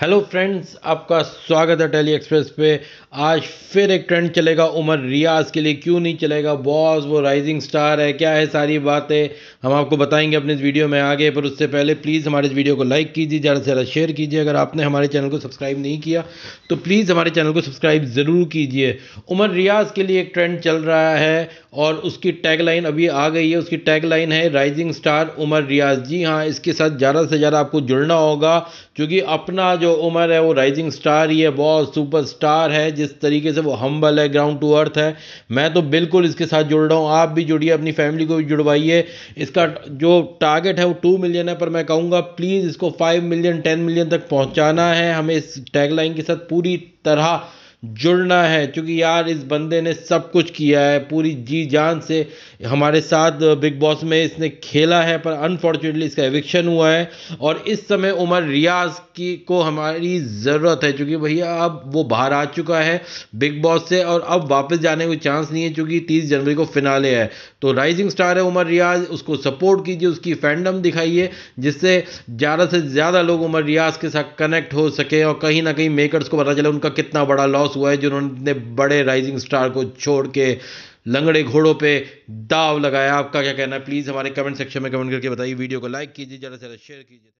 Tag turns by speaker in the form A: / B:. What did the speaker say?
A: hello friends आपका स्वागत है टेली एक्सप्रेस पे आज फिर एक ट्रेंड चलेगा उमर रियाज के लिए क्यों नहीं चलेगा बॉस वो राइजिंग स्टार है क्या है सारी बातें हम आपको बताएंगे अपने इस वीडियो में आगे पर उससे पहले प्लीज़ हमारे इस वीडियो को लाइक कीजिए ज़्यादा से ज़्यादा शेयर कीजिए अगर आपने हमारे चैनल को सब्सक्राइब नहीं किया तो प्लीज़ हमारे चैनल को सब्सक्राइब ज़रूर कीजिए उमर रियाज के लिए एक ट्रेंड चल रहा है और उसकी टैगलाइन अभी आ गई है उसकी टैगलाइन है राइजिंग स्टार उमर रियाज जी हाँ इसके साथ ज़्यादा से ज़्यादा आपको जुड़ना होगा क्योंकि अपना जो जो उमर है वो राइजिंग स्टार ही है बहुत सुपर स्टार है जिस तरीके से वो हम्बल है ग्राउंड टू अर्थ है मैं तो बिल्कुल इसके साथ जुड़ रहा हूँ आप भी जुड़िए अपनी फैमिली को भी जुड़वाइए इसका जो टारगेट है वो टू मिलियन है पर मैं कहूँगा प्लीज़ इसको फाइव मिलियन टेन मिलियन तक पहुँचाना है हमें इस टैगलाइन के साथ पूरी तरह जुड़ना है क्योंकि यार इस बंदे ने सब कुछ किया है पूरी जी जान से हमारे साथ बिग बॉस में इसने खेला है पर अनफॉर्चुनेटली इसका एविक्शन हुआ है और इस समय उमर रियाज की को हमारी ज़रूरत है क्योंकि भैया अब वो बाहर आ चुका है बिग बॉस से और अब वापस जाने का चांस नहीं है क्योंकि तीस जनवरी को फिनाले है तो राइजिंग स्टार है उमर रियाज उसको सपोर्ट कीजिए उसकी फैंडम दिखाइए जिससे ज़्यादा से ज़्यादा लोग उमर रियाज के साथ कनेक्ट हो सके और कहीं ना कहीं मेकर्स को पता चले उनका कितना बड़ा लॉस लॉस हुआ है जिन्होंने बड़े राइजिंग स्टार को छोड़ के लंगड़े घोड़ों पे दाव लगाया आपका क्या कहना है प्लीज़ हमारे कमेंट सेक्शन में कमेंट करके बताइए वीडियो को लाइक कीजिए ज़्यादा से ज़्यादा शेयर कीजिए